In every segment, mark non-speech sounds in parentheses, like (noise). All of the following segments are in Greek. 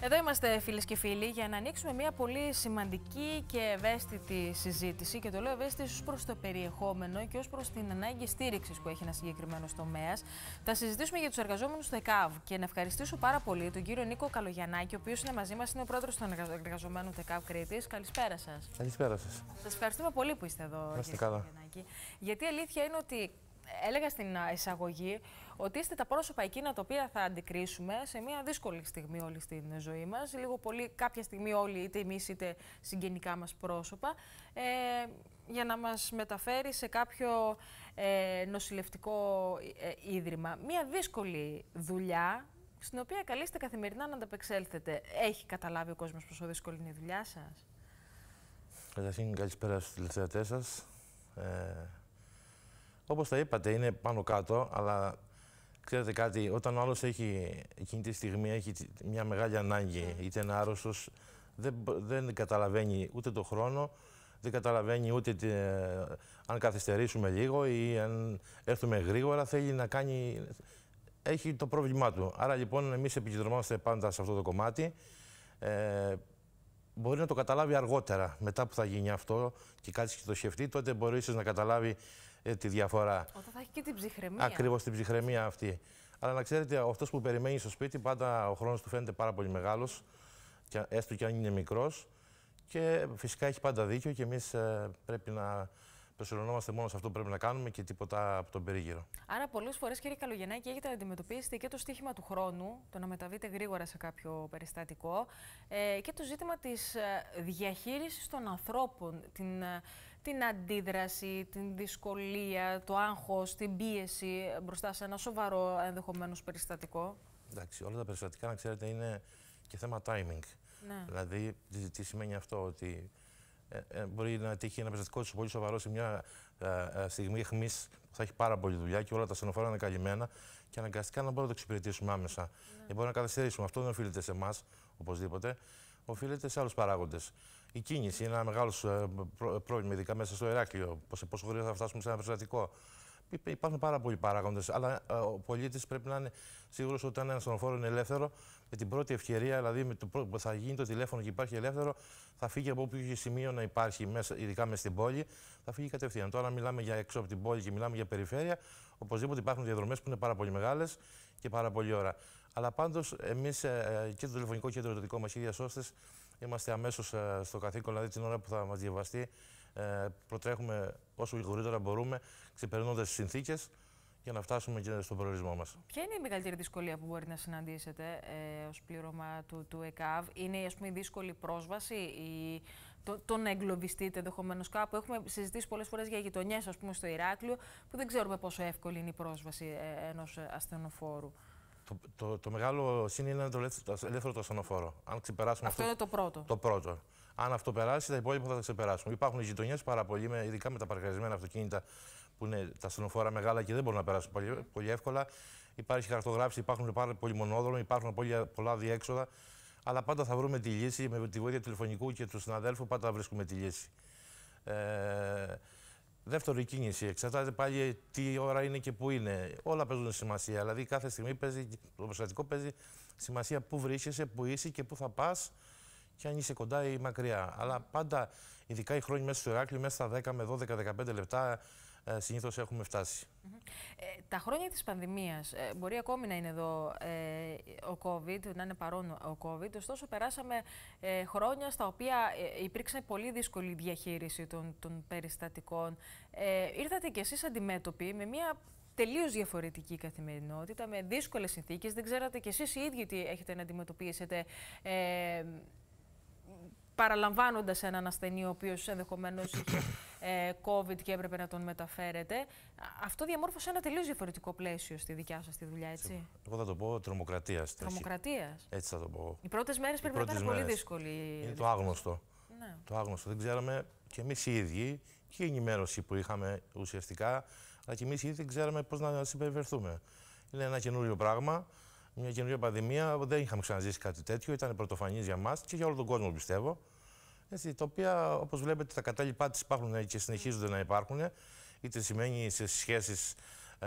Εδώ είμαστε φίλες και φίλοι για να ανοίξουμε μια πολύ σημαντική και ευαίσθητη συζήτηση και το λέω ευαίσθητη ως προς το περιεχόμενο και ως προς την ανάγκη στήριξης που έχει ένας συγκεκριμένος τομέας. Θα συζητήσουμε για τους εργαζόμενους στο ΕΚΑΒ και να ευχαριστήσω πάρα πολύ τον κύριο Νίκο Καλογιανάκη, ο οποίος είναι μαζί μας, είναι ο πρόεδρος των εργαζομένων του ΕΚΑΒ Κρήτης. Καλησπέρα σας. Καλησπέρα σας. Σας ευχαριστούμε πολύ που είστε εδώ, κύριε Γιατί αλήθεια είναι ότι έλεγα στην εισαγωγή ότι είστε τα πρόσωπα εκείνα τα οποία θα αντικρίσουμε σε μια δύσκολη στιγμή όλη στην ζωή μας. Λίγο πολύ, κάποια στιγμή όλοι, είτε εμείς είτε συγγενικά μας πρόσωπα, ε, για να μας μεταφέρει σε κάποιο ε, νοσηλευτικό ε, ίδρυμα. Μια δύσκολη δουλειά, στην οποία καλείστε καθημερινά να ανταπεξέλθετε. Έχει καταλάβει ο κόσμος πόσο δύσκολη είναι η δουλειά σας. Καταρχήν, καλησπέρα στους τηλεθεατές σας. Ε, Όπως τα είπατε, είναι πάνω κάτω, αλλά Ξέρετε κάτι, όταν ο άλλος έχει εκείνη τη στιγμή έχει μια μεγάλη ανάγκη, ναι. είτε είναι άρρωστος, δεν, δεν καταλαβαίνει ούτε το χρόνο, δεν καταλαβαίνει ούτε ε, αν καθυστερήσουμε λίγο ή αν έρθουμε γρήγορα. Θέλει να κάνει. Έχει το πρόβλημά του. Άρα λοιπόν, εμείς επικεντρωνόμαστε πάντα σε αυτό το κομμάτι. Ε, μπορεί να το καταλάβει αργότερα, μετά που θα γίνει αυτό και κάτι και το σκεφτεί, τότε μπορεί να καταλάβει ε, τη διαφορά. Όταν και την ψυχραιμία. Ακριβώς την ψυχραιμία αυτή. Αλλά να ξέρετε, αυτός που περιμένει στο σπίτι, πάντα ο χρόνος του φαίνεται πάρα πολύ μεγάλος, έστω και αν είναι μικρός. Και φυσικά έχει πάντα δίκιο και εμείς ε, πρέπει να Προσελωνόμαστε μόνο σε αυτό που πρέπει να κάνουμε και τίποτα από τον περίγυρο. Άρα, πολλές φορές, κύριε Καλογεννάκη, έχετε αντιμετωπίσει και το στίχημα του χρόνου, το να μεταβείτε γρήγορα σε κάποιο περιστατικό, ε, και το ζήτημα της ε, διαχείρισης των ανθρώπων, την, ε, την αντίδραση, την δυσκολία, το άγχος, την πίεση ε, μπροστά σε ένα σοβαρό ενδεχομένως περιστατικό. Εντάξει, όλα τα περιστατικά, να ξέρετε, είναι και θέμα timing. Ναι. Δηλαδή, τι σημαίνει αυτό, ότι ε, ε, μπορεί να τύχει ένα περιστατικό σου πολύ σοβαρό σε μια ε, ε στιγμή αιχμή που θα έχει πάρα πολλή δουλειά και όλα τα στενοφόρα είναι καλυμμένα και αναγκαστικά να μπορούμε να το εξυπηρετήσουμε άμεσα. Ναι. Δεν λοιπόν, μπορούμε να καθυστερήσουμε. Αυτό δεν οφείλεται σε εμάς οπωσδήποτε. Οφείλεται σε άλλους παράγοντες. Η κίνηση είναι ένα μεγάλο ε, πρόβλημα, ειδικά μέσα στο Εράκλειο. πώς πόσο γρήγορα θα φτάσουμε σε ένα περιστατικό. Υπάρχουν πάρα πολλοί παράγοντες, αλλά ε, ο πολίτης πρέπει να είναι σίγουρος ότι όταν ένα ασθενοφόρο είναι ελεύθερο, με την πρώτη ευκαιρία, δηλαδή με το θα γίνει το τηλέφωνο και υπάρχει ελεύθερο, θα φύγει από όποιο σημείο να υπάρχει, μέσα, ειδικά μέσα στην πόλη, θα φύγει κατευθείαν. Τώρα μιλάμε για έξω από την πόλη και μιλάμε για περιφέρεια, οπωσδήποτε υπάρχουν διαδρομές που είναι πάρα πολύ μεγάλες και πάρα πολύ ώρα. Αλλά πάντως εμείς ε, ε, και το τηλεφωνικό κέντρο το δικό μας, οι διασώστε, είμαστε αμέσως στο καθήκον, δηλαδή την ώρα που θα μας διαβαστεί, ε, προτρέχουμε όσο γρήγορα μπορούμε, ξεπερνώντας τις συνθήκες για να φτάσουμε και στον προορισμό μας. Ποια είναι η μεγαλύτερη δυσκολία που μπορεί να συναντήσετε ε, ως πλήρωμα του, του ΕΚΑΒ, Είναι ας πούμε, η δύσκολη πρόσβαση, η, το, το να εγκλωβιστείτε ενδεχομένως κάπου. Έχουμε συζητήσει πολλές φορές για γειτονιές, ας πούμε, στο Ηράκλειο, που δεν ξέρουμε πόσο εύκολη είναι η πρόσβαση ε, ενός ασθενοφόρου. Το, το, μεγάλο σύν είναι το ελεύθερο το ασθενοφόρο. Αν ξεπεράσουμε αυτό. Αυτό είναι το πρώτο. Το πρώτο. Αν αυτό περάσει, τα υπόλοιπα θα τα ξεπεράσουμε. Υπάρχουν γειτονιές πάρα πολύ, με, ειδικά με τα παρκαρισμένα αυτοκίνητα που είναι τα στενοφόρα μεγάλα και δεν μπορούν να περάσουν πολύ, εύκολα. Υπάρχει χαρτογράφηση, υπάρχουν πάρα πολλοί μονόδρομοι, υπάρχουν πολλά, πολλά διέξοδα. Αλλά πάντα θα βρούμε τη λύση με τη βοήθεια τηλεφωνικού και του συναδέλφου. Πάντα θα βρίσκουμε τη λύση. Ε, δεύτερη κίνηση. Εξαρτάται πάλι τι ώρα είναι και πού είναι. Όλα παίζουν σημασία. Δηλαδή, κάθε στιγμή παίζει, το προστατικό παίζει σημασία πού βρίσκεσαι, πού είσαι και πού θα πας και αν είσαι κοντά ή μακριά. Αλλά πάντα, ειδικά οι χρόνοι μέσα στο Ηράκλειο, μέσα στα 10 με 12-15 λεπτά, ε, συνήθως έχουμε φτάσει. Ε, τα χρόνια της πανδημίας, ε, μπορεί ακόμη να είναι εδώ ε, ο COVID, να είναι παρόν ο COVID, ωστόσο περάσαμε ε, χρόνια στα οποία ε, υπήρξε πολύ δύσκολη διαχείριση των, των περιστατικών. Ήρθατε κι εσείς αντιμέτωποι με μια τελείως διαφορετική καθημερινότητα, με δύσκολες συνθήκες. Δεν ξέρατε κι εσείς οι ίδιοι τι έχετε να αντιμετωπίσετε παραλαμβάνοντας έναν ασθενή ο οποίος ενδεχομένως είχε ε, COVID και έπρεπε να τον μεταφέρετε. Αυτό διαμόρφωσε ένα τελείως διαφορετικό πλαίσιο στη δικιά σας τη δουλειά, έτσι. Εγώ θα το πω τρομοκρατίας. Τρομοκρατίας. Έτσι θα το πω. Οι πρώτες μέρες πρέπει να ήταν πολύ δύσκολη. Είναι το άγνωστο. Ναι. Το άγνωστο. Δεν ξέραμε και εμείς οι ίδιοι και η ενημέρωση που είχαμε ουσιαστικά, αλλά και εμείς οι ίδιοι δεν ξέραμε πώς να συμπεριφερθούμε. Είναι ένα καινούριο πράγμα μια καινούργια πανδημία. Δεν είχαμε ξαναζήσει κάτι τέτοιο. Ήταν πρωτοφανής για μας και για όλο τον κόσμο, πιστεύω. Έτσι, τα οποία, όπως βλέπετε, τα κατάλληλα τη υπάρχουν και συνεχίζονται να υπάρχουν. Είτε σημαίνει σε σχέσεις ε,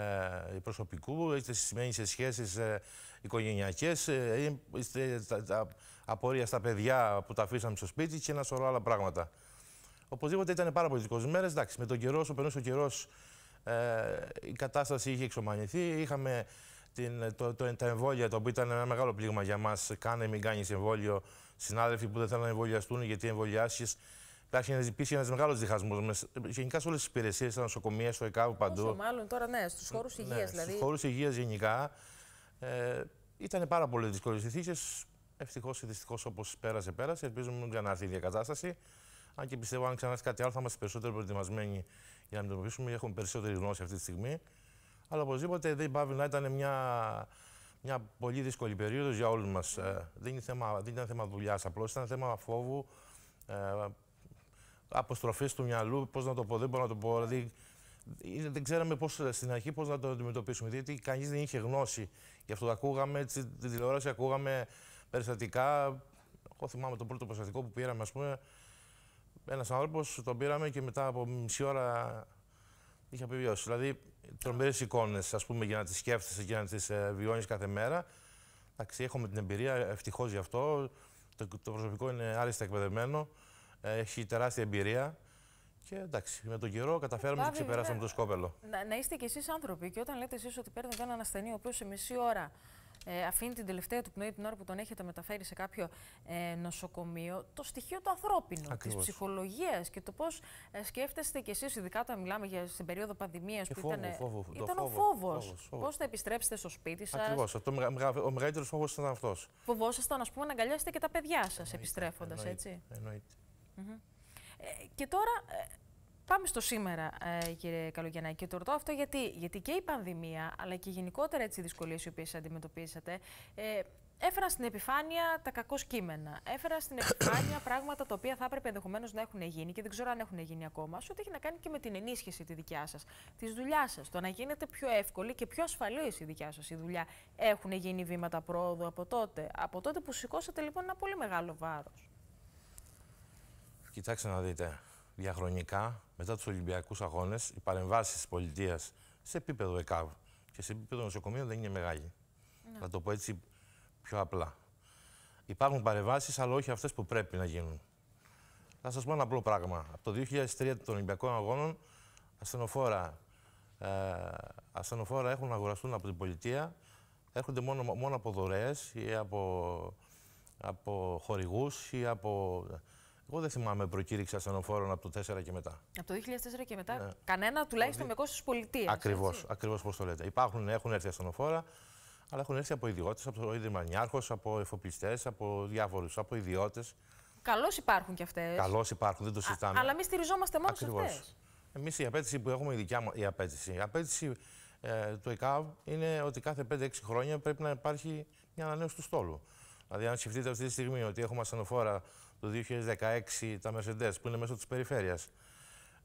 προσωπικού, είτε σημαίνει σε σχέσεις ε, οικογενειακές, ε, είτε τα, τα απορία στα παιδιά που τα αφήσαμε στο σπίτι και ένα σωρό άλλα πράγματα. Οπωσδήποτε ήταν πάρα πολλές μέρες. Εντάξει, με τον καιρό, όσο περνούσε ο καιρός, ε, η κατάσταση είχε εξομανηθεί. Είχαμε την, το, το, τα εμβόλια, το οποίο ήταν ένα μεγάλο πλήγμα για μας. Κάνε, μην κάνεις εμβόλιο. Συνάδελφοι που δεν θέλουν να εμβολιαστούν, γιατί εμβολιάσεις. Υπήρχε ένας μεγάλος διχασμός. Γενικά σε όλες τις υπηρεσίες, στα νοσοκομεία, στο ΕΚΑΒ, παντού. Όσο μάλλον τώρα, ναι, στους χώρου υγεία ναι, δηλαδή. Στου χώρους υγείας γενικά. Ε, ήταν πάρα πολύ δύσκολες συνθήκε. Ευτυχώς ή δυστυχώς όπως πέρασε, πέρασε. Ελπίζουμε να μην ξανάρθει η διακατάσταση. Αν και πιστεύω, αν ξανάρθει κάτι άλλο, θα είμαστε περισσότερο προετοιμασμένοι για να αντιμετωπίσουμε. Έχουμε περισσότερη γνώση αυτή τη στιγμή. Αλλά οπωσδήποτε δεν πάβει να ήταν μια, μια πολύ δύσκολη περίοδος για όλους μας. Ε, δεν, δεν ήταν θέμα δουλειάς απλώς, ήταν θέμα φόβου, ε, αποστροφής του μυαλού, πώς να το πω, δεν μπορώ να το πω. Δηλαδή, δεν ξέραμε πώς, στην αρχή πώς να το αντιμετωπίσουμε, διότι κανείς δεν είχε γνώση. Γι' αυτό το ακούγαμε, έτσι, την τηλεόραση ακούγαμε περιστατικά. Εγώ θυμάμαι το πρώτο περιστατικό που πήραμε, ας πούμε, Ένας άνθρωπος τον πήραμε και μετά από μισή ώρα είχε απεβιώσει. Δηλαδή, τρομερές εικόνες, ας πούμε, για να τις σκέφτεσαι και να τις ε, βιώνεις κάθε μέρα. Εντάξει, έχουμε την εμπειρία, ευτυχώς γι' αυτό. Το, προσωπικό είναι άριστα εκπαιδευμένο, ε, έχει τεράστια εμπειρία. Και εντάξει, με τον καιρό καταφέραμε και ξεπεράσαμε το σκόπελο. Να, να είστε κι εσείς άνθρωποι. Και όταν λέτε εσείς ότι παίρνετε έναν ασθενή ο οποίος σε μισή ώρα ε, αφήνει την τελευταία του πνοή την ώρα που τον έχετε μεταφέρει σε κάποιο ε, νοσοκομείο, το στοιχείο του ανθρώπινου, τη ψυχολογίας και το πώς ε, σκέφτεστε κι εσείς, ειδικά όταν μιλάμε για, την περίοδο πανδημίας που φόβο, ήταν, φόβο, ήταν ο φόβο. Πώς θα επιστρέψετε στο σπίτι σας. Ακριβώς. Ο μεγαλύτερος φόβος ήταν αυτός. Φοβόσασταν, ας πούμε, να αγκαλιάσετε και τα παιδιά σας επιστρέφοντα, έτσι. Εννοείται. ε, και τώρα Πάμε στο σήμερα, ε, κύριε Καλογιαννάκη. Και το ρωτώ αυτό γιατί, γιατί και η πανδημία, αλλά και γενικότερα έτσι, οι δυσκολίες οι οποίες αντιμετωπίσατε, ε, έφεραν στην επιφάνεια τα κακό κείμενα. Έφεραν στην επιφάνεια (coughs) πράγματα τα οποία θα έπρεπε ενδεχομένως να έχουν γίνει και δεν ξέρω αν έχουν γίνει ακόμα, σε ό,τι έχει να κάνει και με την ενίσχυση τη δικιά σας, της δουλειάς σας. Το να γίνεται πιο εύκολη και πιο ασφαλής η δικιά σας η δουλειά. Έχουν γίνει βήματα πρόοδου από τότε. Από τότε που σηκώσατε λοιπόν ένα πολύ μεγάλο βάρος. Κοιτάξτε να δείτε διαχρονικά μετά τους Ολυμπιακούς Αγώνες οι παρεμβάσεις της πολιτείας σε επίπεδο ΕΚΑΒ και σε επίπεδο νοσοκομείων δεν είναι μεγάλη. Να το πω έτσι πιο απλά. Υπάρχουν παρεμβάσεις, αλλά όχι αυτές που πρέπει να γίνουν. Θα σας πω ένα απλό πράγμα. Από το 2003 των Ολυμπιακών Αγώνων, ασθενοφόρα, ε, ασθενοφόρα έχουν αγοραστούν από την πολιτεία, έρχονται μόνο, μόνο από δωρεές ή από, από χορηγούς ή από εγώ δεν θυμάμαι προκήρυξη ασθενοφόρων από το 4 και μετά. Από το 2004 και μετά, ναι. κανένα τουλάχιστον με κόστος πολιτείας. Ακριβώς, ακριβώς πώς το λέτε. Υπάρχουν, έχουν έρθει ασθενοφόρα, αλλά έχουν έρθει από ιδιώτες, από το ίδρυμα Νιάρχο, από εφοπλιστές, από διάφορους, από ιδιώτες. Καλώς υπάρχουν κι αυτές. Καλώς υπάρχουν, δεν το συζητάμε. αλλά εμείς στηριζόμαστε μόνο σε αυτές. Εμείς η απέτηση που έχουμε, η δικιά μου η απέτηση. Η απέτηση ε, του ΕΚΑΒ είναι ότι κάθε 5-6 χρόνια πρέπει να υπάρχει μια ανανέωση του στόλου. Δηλαδή, αν σκεφτείτε αυτή τη στιγμή ότι έχουμε ασθενοφόρα το 2016 τα Mercedes που είναι μέσω της περιφέρειας.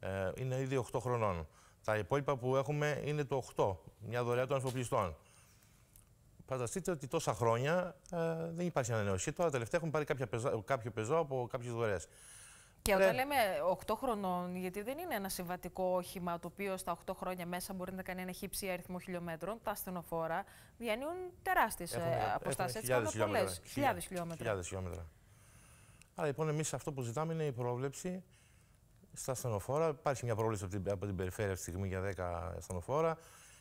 Ε, είναι ήδη 8 χρονών. Τα υπόλοιπα που έχουμε είναι το 8, μια δωρεά των ανθρωπιστών. Φανταστείτε ότι τόσα χρόνια ε, δεν υπάρχει ανανέωση. Τώρα τελευταία έχουμε πάρει κάποια κάποιο πεζό από κάποιες δωρεές. Και όταν ε, λέμε 8 χρονών, γιατί δεν είναι ένα συμβατικό όχημα το οποίο στα 8 χρόνια μέσα μπορεί να κάνει ένα χύψη αριθμό χιλιόμετρων, τα ασθενοφόρα διανύουν τεράστιες αποστάσει. Έτσι, χιλιάδε χιλιόμετρα. χιλιόμετρα. Άρα λοιπόν εμείς αυτό που ζητάμε είναι η πρόβλεψη στα ασθενοφόρα. Υπάρχει μια πρόβλεψη από την, περιφέρεια αυτή τη στιγμή για 10 ασθενοφόρα.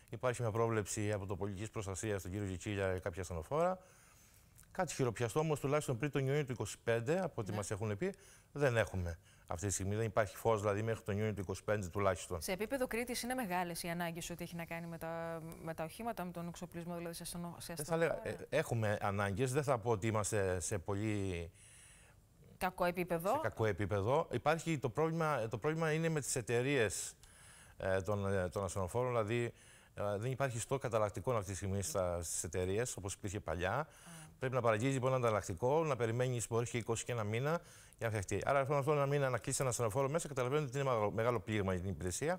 Υπάρχει μια πρόβλεψη από το πολιτικής προστασίας στον κύριο Γικίλια για κάποια ασθενοφόρα. Κάτι χειροπιαστό όμως τουλάχιστον πριν τον Ιούνιο του 2025 από ό,τι ναι. μας έχουν πει, δεν έχουμε αυτή τη στιγμή. Δεν υπάρχει φως δηλαδή μέχρι τον Ιούνιο του 2025 τουλάχιστον. Σε επίπεδο Κρήτης είναι μεγάλες οι ανάγκες ό,τι έχει να κάνει με τα, τα οχήματα, με τον εξοπλισμό δηλαδή σε ε, έχουμε ανάγκες. Δεν θα πω ότι είμαστε σε πολύ κακό επίπεδο. Σε κακό επίπεδο. Υπάρχει το πρόβλημα, το πρόβλημα είναι με τις εταιρείες ε, των, ε, των ασθενοφόρων, δηλαδή ε, δεν υπάρχει στόχο καταλλακτικό αυτή τη στιγμή στις εταιρείες όπως υπήρχε παλιά. Πρέπει να παραγγείλεις λοιπόν ένα ανταλλακτικό, να περιμένεις μπορεί και 20 και ένα μήνα για να φτιαχτεί. Άρα λοιπόν αυτό ένα μήνα να κλείσει ένα στενοφόρο μέσα, καταλαβαίνετε ότι είναι μεγάλο, πλήγμα για την υπηρεσία. Α,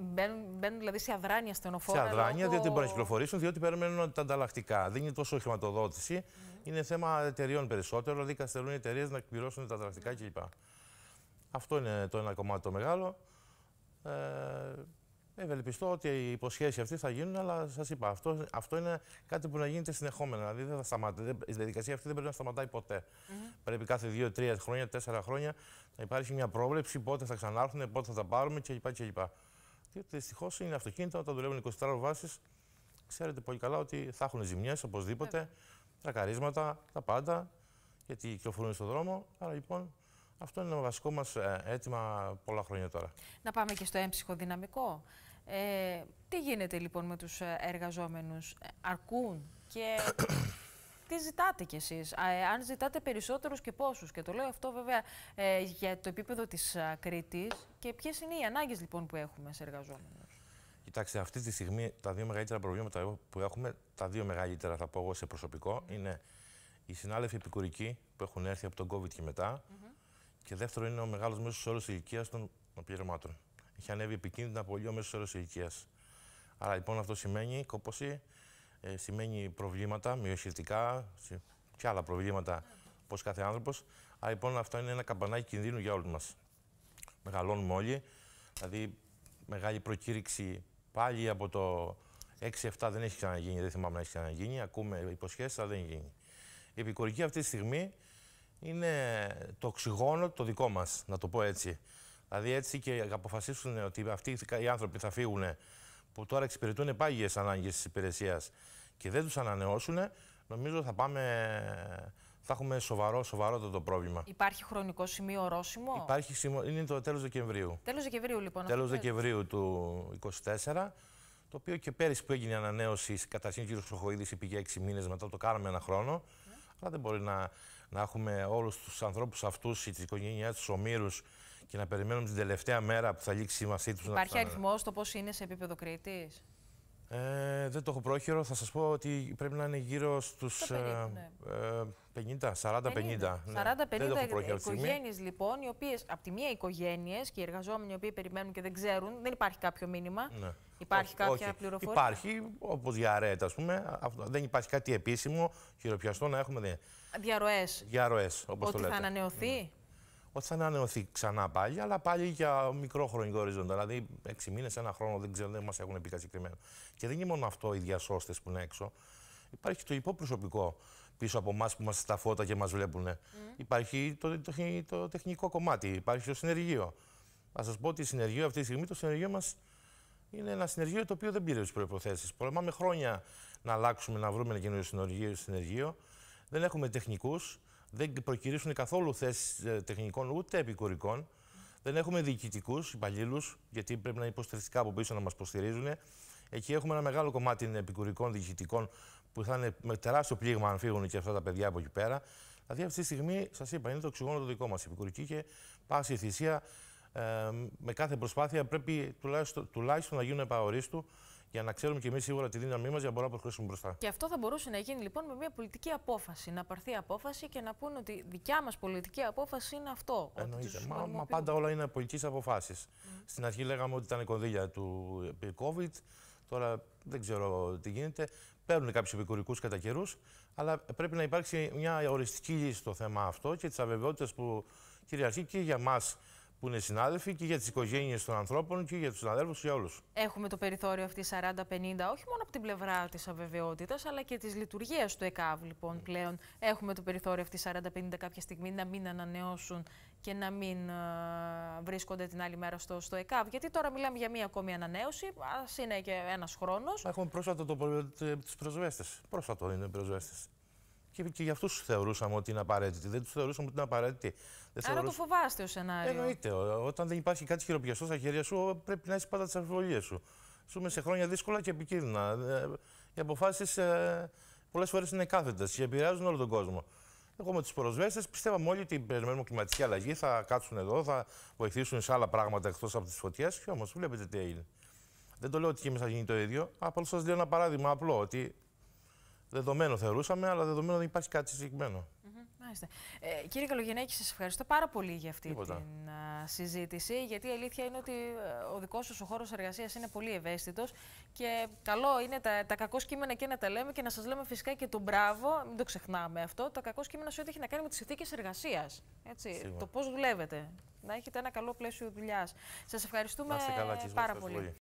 μπαίνουν, μπαίνουν δηλαδή σε αδράνεια στενοφόρα. Σε αδράνεια, λόγω... διότι δεν να κυκλοφορήσουν, διότι περιμένουν τα ανταλλακτικά. Δεν είναι τόσο χρηματοδότηση, είναι θέμα εταιρεών περισσότερο, δηλαδή καθυστερούν οι εταιρείες να εκπληρώσουν τα ανταλλακτικά mm. κλπ. Αυτό είναι το ένα κομμάτι το μεγάλο. Ε, Ευελπιστώ ότι οι υποσχέσεις αυτέ θα γίνουν, αλλά σας είπα, αυτό, αυτό είναι κάτι που να γίνεται συνεχόμενα. Δηλαδή δεν θα Η διαδικασία αυτή δεν πρέπει να σταματάει ποτέ. Πρέπει δύο, τρία χρόνια, τέσσερα χρόνια να υπάρχει μια πρόβλεψη πότε θα ξανάρθουν, πότε θα τα πάρουμε κλπ. κλπ. Διότι δυστυχώς είναι αυτοκίνητα όταν δουλεύουν 24 βάσεις. Ξέρετε πολύ καλά ότι θα έχουν ζημιές οπωσδήποτε, τα τρακαρίσματα, τα πάντα, γιατί κυκλοφορούν στον δρόμο. Άρα λοιπόν αυτό είναι το βασικό μας ε, αίτημα πολλά χρόνια τώρα. Να πάμε και στο έμψυχο δυναμικό. Ε, τι γίνεται λοιπόν με τους ε, εργαζόμενους, ε, αρκούν και (coughs) τι ζητάτε κι εσείς, ε, αν ζητάτε περισσότερους και πόσους. Και το λέω αυτό βέβαια για το επίπεδο της Κρήτη Κρήτης και ποιες είναι οι ανάγκες λοιπόν που έχουμε σε εργαζόμενους. Κοιτάξτε, αυτή τη στιγμή τα δύο μεγαλύτερα προβλήματα που έχουμε, τα δύο μεγαλύτερα θα πω εγώ σε προσωπικό, είναι οι συνάδελφοι επικουρικοί που έχουν έρθει από τον COVID και μετά και δεύτερο είναι ο μεγάλος μέσος όρος ηλικίας των πληρωμάτων. Έχει ανέβει επικίνδυνα πολύ ο μέσος όρος ηλικίας. Άρα λοιπόν αυτό σημαίνει κόπωση, ε, σημαίνει προβλήματα μειοσχετικά και άλλα προβλήματα όπως κάθε άνθρωπος. Άρα λοιπόν αυτό είναι ένα καμπανάκι κινδύνου για όλους μας. Μεγαλώνουμε όλοι. Δηλαδή μεγάλη προκήρυξη πάλι από το 6-7 δεν έχει ξαναγίνει, δεν θυμάμαι να έχει ξαναγίνει. Ακούμε υποσχέσεις, αλλά δεν γίνει. Η επικουρική αυτή τη στιγμή είναι το οξυγόνο το δικό μας, να το πω έτσι. Δηλαδή έτσι και αποφασίσουν ότι αυτοί οι άνθρωποι θα φύγουν που τώρα εξυπηρετούν πάγιε ανάγκες της υπηρεσίας και δεν τους ανανεώσουν, νομίζω θα πάμε. Θα έχουμε σοβαρό, σοβαρό το, πρόβλημα. Υπάρχει χρονικό σημείο ορόσημο. Υπάρχει σημείο, είναι το τέλος Δεκεμβρίου. Τέλος Δεκεμβρίου, λοιπόν. Τέλο Δεκεμβρίου του 2024. Το οποίο και πέρυσι που έγινε η ανανέωση, καταρχήν ο κ. Χροχοίδη πήγε 6 μήνες, μετά το κάναμε ένα χρόνο. Ναι. Αλλά δεν μπορεί να, έχουμε όλους τους ανθρώπους αυτούς, τις οικογένειά τους, ομήρους, και να περιμένουμε την τελευταία μέρα που θα λήξει η μασή του. Υπάρχει αριθμός το πώς είναι σε επίπεδο Κρήτης. Ε, δεν το έχω πρόχειρο. Θα σας πω ότι πρέπει να είναι γύρω στους ε, 50, 40-50. 40-50 λοιπόν, οι οποίες από τη μία οικογένειες και οι εργαζόμενοι οι οποίοι περιμένουν και δεν ξέρουν, δεν υπάρχει κάποιο μήνυμα. Ναι. Υπάρχει όχι, κάποια όχι. πληροφορία. Υπάρχει, όπως διαρέτα, ας πούμε. Δεν υπάρχει κάτι επίσημο χειροπιαστό να έχουμε. Διαρροές. Διαρροές, όπως το λέτε. Ότι θα ανανεωθεί. Ναι ότι θα ανανεωθεί ξανά πάλι, αλλά πάλι για μικρό χρονικό οριζόντα. Δηλαδή, έξι μήνες, ένα χρόνο, δεν ξέρω, δεν μας έχουν πει κάτι Και δεν είναι μόνο αυτό οι διασώστες που είναι έξω. Υπάρχει το υπόπροσωπικό πίσω από εμάς που είμαστε στα φώτα και μας βλέπουν. Υπάρχει το, το, τεχνικό κομμάτι, υπάρχει το συνεργείο. Θα σας πω ότι συνεργείο αυτή τη στιγμή το συνεργείο μας είναι ένα συνεργείο το οποίο δεν πήρε τις προποθέσει. Πολεμάμε χρόνια να αλλάξουμε, να βρούμε ένα καινούριο συνεργείο. Δεν έχουμε τεχνικούς δεν προκυρήσουν καθόλου θέσεις ε, τεχνικών ούτε επικουρικών. Δεν έχουμε διοικητικούς υπαλλήλους, γιατί πρέπει να είναι υποστηριστικά από πίσω να μας υποστηρίζουν. Εκεί έχουμε ένα μεγάλο κομμάτι επικουρικών διοικητικών που θα είναι με τεράστιο πλήγμα αν φύγουν και αυτά τα παιδιά από εκεί πέρα. Δηλαδή αυτή τη στιγμή, σας είπα, είναι το οξυγόνο το δικό μας επικουρική και πάση θυσία. Ε, με κάθε προσπάθεια πρέπει τουλάχιστον, τουλάχιστον να γίνουν επαορίστου για να ξέρουμε και εμείς σίγουρα τη δύναμή μας για να μπορούμε να προχωρήσουμε μπροστά. Και αυτό θα μπορούσε να γίνει λοιπόν με μια πολιτική απόφαση. Να πάρθει απόφαση και να πούνε ότι δικιά μας πολιτική απόφαση είναι αυτό. Εννοείται. Μα, πάντα όλα είναι πολιτικέ αποφάσει. Στην αρχή λέγαμε ότι ήταν η κονδύλια του COVID. Τώρα δεν ξέρω τι γίνεται. Παίρνουν κάποιους επικουρικούς κατά καιρούς, αλλά πρέπει να υπάρξει μια οριστική λύση στο θέμα αυτό και τις αβεβαιότητες που κυριαρχεί και για μας που είναι συνάδελφοι και για τις οικογένειες των ανθρώπων και για τους συναδέλφους και για όλους. Έχουμε το περιθώριο αυτή 40-50, όχι μόνο από την πλευρά της αβεβαιότητας, αλλά και της λειτουργίας του ΕΚΑΒ. Λοιπόν, πλέον έχουμε το περιθώριο αυτή 40-50 κάποια στιγμή να μην ανανεώσουν και να μην ε, βρίσκονται την άλλη μέρα στο, στο ΕΚΑΒ. Γιατί τώρα μιλάμε για μία ακόμη ανανέωση, ας είναι και ένας χρόνος. Έχουμε πρόσφατο το, ε, τις προσβέστες. Πρόσφατο είναι οι προσβέστες. Και, και για αυτούς θεωρούσαμε ότι είναι απαραίτητοι. Δεν τους θεωρούσαμε ότι είναι απαραίτητοι. Άρα το φοβάστε ο σενάριο. Εννοείται. Όταν δεν υπάρχει κάτι χειροπιαστό στα χέρια σου, πρέπει να έχεις πάντα τις αμφιβολίες σου. Ζούμε σε χρόνια δύσκολα και επικίνδυνα. Ε, οι αποφάσεις ε, πολλές φορές είναι κάθετες και επηρεάζουν όλο τον κόσμο. Εγώ με του προσβέστε πιστεύαμε όλοι ότι περιμένουμε κλιματική αλλαγή, θα κάτσουν εδώ, θα βοηθήσουν σε άλλα πράγματα εκτός από τις φωτιές. Και όμως βλέπετε τι έγινε. Δεν το λέω ότι και εμείς θα γίνει το ίδιο. Απλώς σας λέω ένα παράδειγμα απλό ότι Δεδομένο θεωρούσαμε, αλλά δεδομένο δεν υπάρχει κάτι συγκεκριμένο. Ε, κύριε Καλογενέκη, σας ευχαριστώ πάρα πολύ για αυτή Τίποτα. την συζήτηση, γιατί η αλήθεια είναι ότι ε, ο δικός σας ο χώρος εργασίας είναι πολύ ευαίσθητος και καλό είναι τα, τα κακό κείμενα και να τα λέμε και να σας λέμε φυσικά και τον μπράβο, μην το ξεχνάμε αυτό, τα κακό κείμενα σε ό,τι έχει να κάνει με τις συνθήκες εργασίας, έτσι, το πώς δουλεύετε, να έχετε ένα καλό πλαίσιο δουλειάς. Σας ευχαριστούμε πάρα πολύ.